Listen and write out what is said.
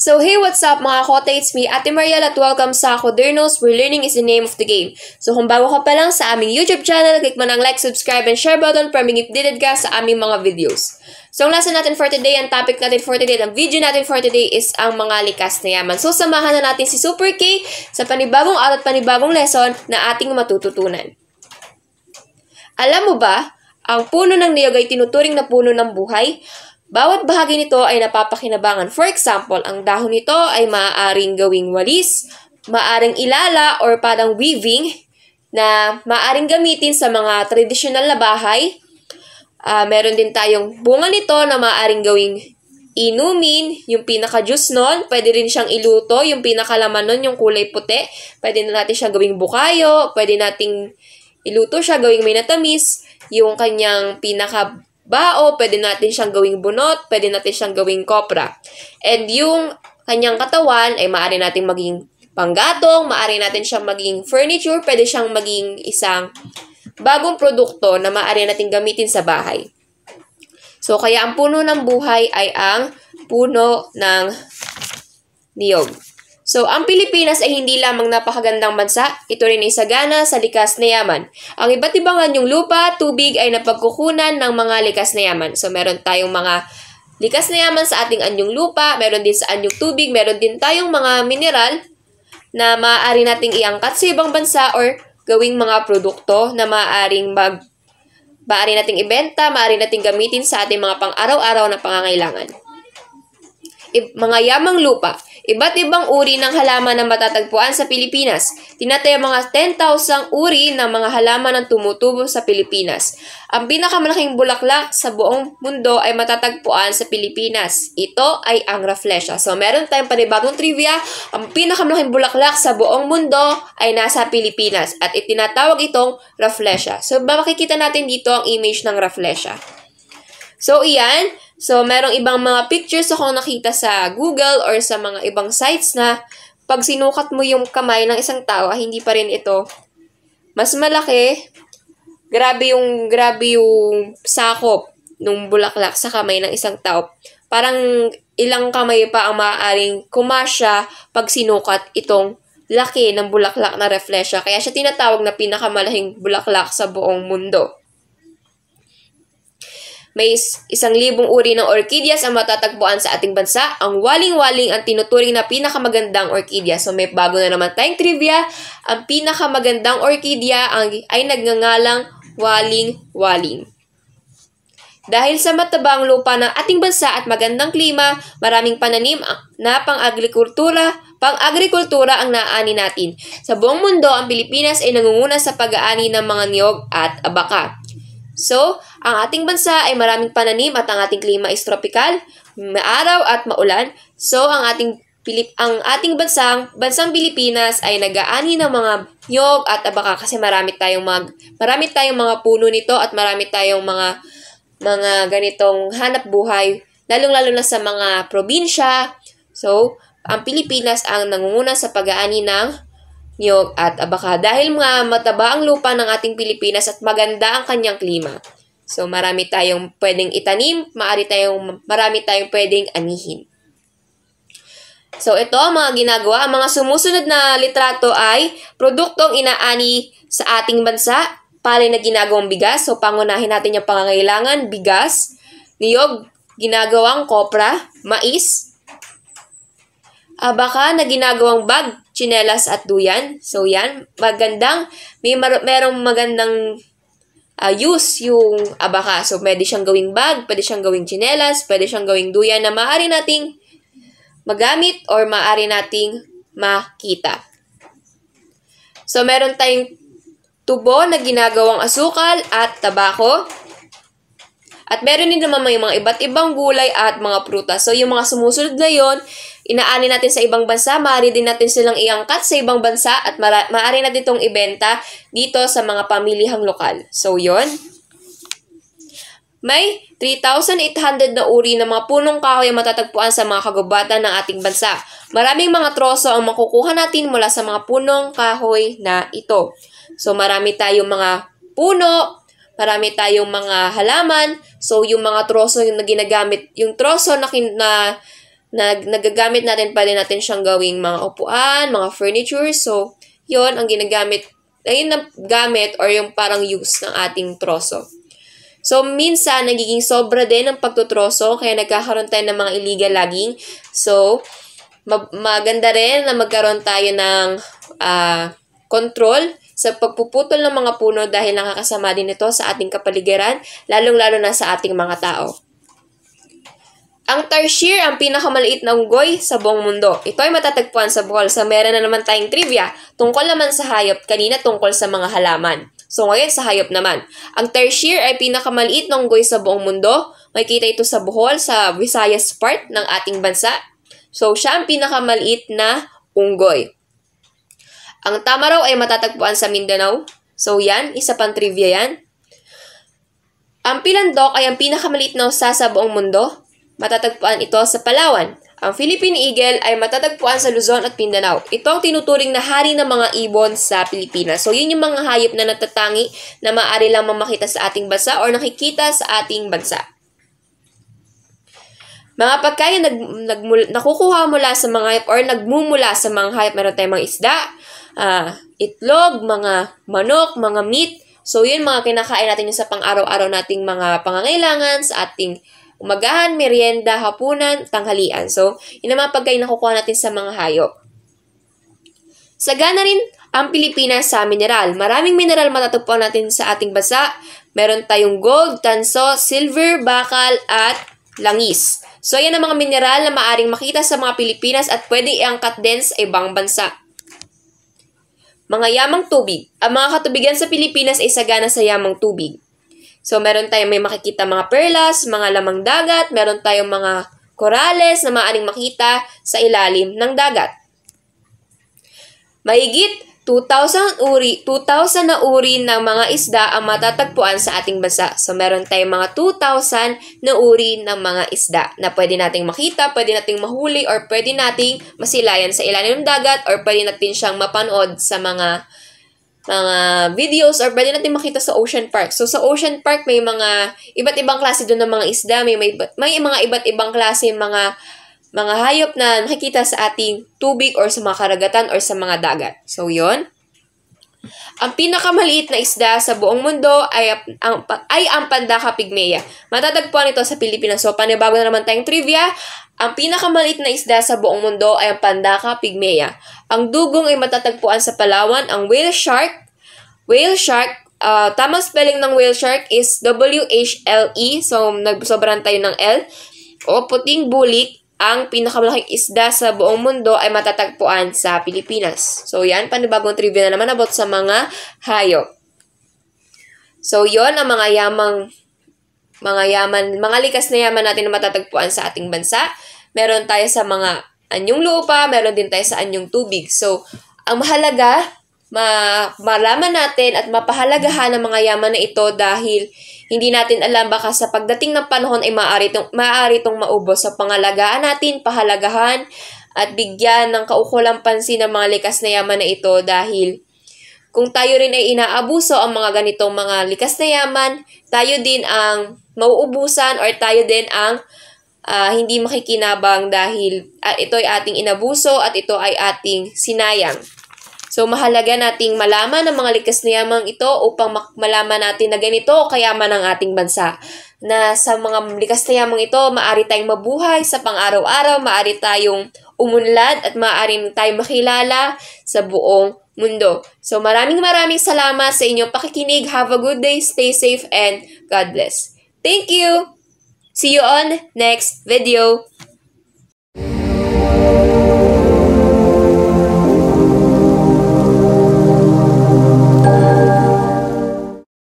So hey, what's up mga kote? It's me, Ate Mariel at welcome sa Kodernos where learning is the name of the game. So kung bago ka pa lang sa aming YouTube channel, click mo ng like, subscribe, and share button para may updated ka sa aming mga videos. So ang lesson natin for today, ang topic natin for today, ang video natin for today is ang mga likas na yaman. So samahan na natin si Super K sa panibagong aral at panibagong lesson na ating matututunan. Alam mo ba, ang puno ng niyog ay tinuturing na puno ng buhay? Bawat bahagi nito ay napapakinabangan. For example, ang dahon nito ay maaaring gawing walis, maaring ilala or parang weaving na maaring gamitin sa mga traditional na bahay. Uh, meron din tayong bunga nito na maaring gawing inumin, yung pinaka-juice nun. Pwede rin siyang iluto, yung pinakalaman nun, yung kulay puti. Pwede na natin siyang gawing bukayo, pwede nating iluto siya, gawing may natamis. Yung kanyang pinakabao, pwede natin siyang gawing bunot, pwede natin siyang gawing kopra. And yung kanyang katawan ay maaari natin maging panggatong, maaari natin siyang maging furniture, pwede siyang maging isang bagong produkto na maaari natin gamitin sa bahay. So, kaya ang puno ng buhay ay ang puno ng niyog. So, ang Pilipinas ay hindi lamang napakagandang bansa, ito rin ay sagana sa likas na yaman. Ang iba't ibang anyong lupa, tubig ay napagkukunan ng mga likas na yaman. So, meron tayong mga likas na yaman sa ating anyong lupa, meron din sa anyong tubig, meron din tayong mga mineral na maaari nating iangkat sa ibang bansa or gawing mga produkto na maaaring mag maaari nating ibenta, maaari nating gamitin sa ating mga pang-araw-araw na pangangailangan mga yamang lupa, iba't ibang uri ng halaman na matatagpuan sa Pilipinas. Tinatay ang mga 10,000 uri ng mga halaman ng tumutubo sa Pilipinas. Ang pinakamalaking bulaklak sa buong mundo ay matatagpuan sa Pilipinas. Ito ay ang Rafflesia. So, meron tayong panibagong trivia. Ang pinakamalaking bulaklak sa buong mundo ay nasa Pilipinas at itinatawag itong Rafflesia. So, makikita natin dito ang image ng Rafflesia. So, iyan. So, merong ibang mga pictures akong nakita sa Google or sa mga ibang sites na pag sinukat mo yung kamay ng isang tao, ah, hindi pa rin ito mas malaki. Grabe yung, grabe yung sakop nung bulaklak sa kamay ng isang tao. Parang ilang kamay pa ang maaaring kumasya pag sinukat itong laki ng bulaklak na reflesya. Kaya siya tinatawag na pinakamalahing bulaklak sa buong mundo. May isang libong uri ng orkidyas ang matatagpuan sa ating bansa. Ang waling-waling ang tinuturing na pinakamagandang orkidya. So may bago na naman tayong trivia. Ang pinakamagandang orkidya ang, ay nagngangalang waling-waling. Dahil sa matabang lupa ng ating bansa at magandang klima, maraming pananim na pang-agrikultura pang-agrikultura ang naaani natin. Sa buong mundo, ang Pilipinas ay nangunguna sa pag-aani ng mga niyog at abaka. So, ang ating bansa ay maraming pananim at ang ating klima is tropical, maaraw at maulan. So, ang ating Pilip ang ating bansang, bansang Pilipinas ay nagaani ng mga nyog at abaka kasi marami tayong mag marami tayong mga puno nito at marami tayong mga mga ganitong hanap buhay lalong-lalo na sa mga probinsya. So, ang Pilipinas ang nangunguna sa pag-aani ng niyog at abaka dahil mga mataba ang lupa ng ating Pilipinas at maganda ang kanyang klima. So marami tayong pwedeng itanim, maari tayong marami tayong pwedeng anihin. So ito ang mga ginagawa, ang mga sumusunod na litrato ay produktong inaani sa ating bansa, pare na ginagawang bigas. So pangunahin natin yung pangangailangan, bigas, niyog, ginagawang kopra, mais, abaka na ginagawang bag, chinelas at duyan. So, yan. Magandang, may mar- merong magandang uh, use yung abaka. So, pwede siyang gawing bag, pwede siyang gawing chinelas, pwede siyang gawing duyan na maaari nating magamit or maaari nating makita. So, meron tayong tubo na ginagawang asukal at tabako. At meron din naman may mga iba't ibang gulay at mga prutas. So, yung mga sumusunod na yon inaani natin sa ibang bansa, maaari din natin silang iangkat sa ibang bansa at maaari natin itong ibenta dito sa mga pamilihang lokal. So, yon May 3,800 na uri ng mga punong kahoy ang matatagpuan sa mga kagubatan ng ating bansa. Maraming mga troso ang makukuha natin mula sa mga punong kahoy na ito. So marami tayong mga puno, marami tayong mga halaman. So, yung mga troso na ginagamit, yung troso na, na, na nagagamit natin, pwede natin siyang gawing mga upuan, mga furniture. So, yon ang ginagamit, ayun ang gamit or yung parang use ng ating troso. So, minsan, nagiging sobra din ang pagtutroso, kaya nagkakaroon tayo ng mga illegal logging. So, mag- maganda rin na magkaroon tayo ng uh, control sa pagpuputol ng mga puno dahil nakakasama din ito sa ating kapaligiran, lalong-lalo na sa ating mga tao. Ang tarsier ang pinakamaliit na unggoy sa buong mundo. Ito ay matatagpuan sa Bohol. Sa meron na naman tayong trivia tungkol naman sa hayop, kanina tungkol sa mga halaman. So ngayon sa hayop naman. Ang tarsier ay pinakamaliit na unggoy sa buong mundo. Makikita ito sa Bohol, sa Visayas part ng ating bansa. So siya ang pinakamaliit na unggoy. Ang Tamaraw ay matatagpuan sa Mindanao. So yan, isa pang trivia yan. Ang pilandok ay ang pinakamaliit na usa sa buong mundo. Matatagpuan ito sa Palawan. Ang Philippine Eagle ay matatagpuan sa Luzon at Mindanao. Ito ang tinuturing na hari ng mga ibon sa Pilipinas. So yun yung mga hayop na natatangi na maaari lang makita sa ating bansa or nakikita sa ating bansa. Mga pagkain nag, nag, nakukuha mula sa mga hayop or nagmumula sa mga hayop, meron tayong mga isda, uh, itlog, mga manok, mga meat. So, yun mga kinakain natin yung sa pang-araw-araw nating mga pangangailangan sa ating umagahan, merienda, hapunan, tanghalian. So, yun ang mga pagkain na kukuha natin sa mga hayop. Sagana rin ang Pilipinas sa mineral. Maraming mineral matatagpuan natin sa ating bansa. Meron tayong gold, tanso, silver, bakal, at langis. So, yan ang mga mineral na maaring makita sa mga Pilipinas at pwede iangkat din sa ibang bansa. Mga yamang tubig. Ang mga katubigan sa Pilipinas ay sagana sa yamang tubig. So, meron tayong may makikita mga perlas, mga lamang dagat, meron tayong mga korales na maaaring makita sa ilalim ng dagat. Maigit 2,000 uri, 2,000 na uri ng mga isda ang matatagpuan sa ating bansa. So meron tayong mga 2,000 na uri ng mga isda na pwede nating makita, pwede nating mahuli, or pwede nating masilayan sa ilalim ng dagat, or pwede natin siyang mapanood sa mga mga videos or pwede natin makita sa Ocean Park. So sa Ocean Park may mga iba't ibang klase doon ng mga isda, may may, may mga iba't ibang klase mga mga hayop na makikita sa ating tubig or sa mga karagatan or sa mga dagat. So, yon. Ang pinakamaliit na isda sa buong mundo ay ang, ay ang Pandaka pygmea. Matatagpuan ito sa Pilipinas. So, panibago na naman tayong trivia. Ang pinakamaliit na isda sa buong mundo ay ang Pandaka pygmea. Ang dugong ay matatagpuan sa Palawan. Ang whale shark, whale shark, uh, tamang spelling ng whale shark is W-H-L-E. So, nagsobrahan tayo ng L. O puting bulik ang pinakamalaking isda sa buong mundo ay matatagpuan sa Pilipinas. So, yan, panibagong trivia na naman about sa mga hayop. So, yon ang mga yamang, mga yaman, mga likas na yaman natin na matatagpuan sa ating bansa. Meron tayo sa mga anyong lupa, meron din tayo sa anyong tubig. So, ang mahalaga, ma malaman natin at mapahalagahan ang mga yaman na ito dahil hindi natin alam baka sa pagdating ng panahon ay maaari itong, maaari itong maubos sa pangalagaan natin, pahalagahan, at bigyan ng kaukulang pansin ng mga likas na yaman na ito dahil kung tayo rin ay inaabuso ang mga ganitong mga likas na yaman, tayo din ang mauubusan or tayo din ang uh, hindi makikinabang dahil uh, ah, ito ay ating inabuso at ito ay ating sinayang. So mahalaga nating malaman ang mga likas na yamang ito upang malaman natin na ganito kayaman ang ating bansa. Na sa mga likas na yamang ito, maari tayong mabuhay sa pang-araw-araw, maari tayong umunlad at maaaring tayong makilala sa buong mundo. So maraming maraming salamat sa inyong pakikinig. Have a good day, stay safe, and God bless. Thank you! See you on next video!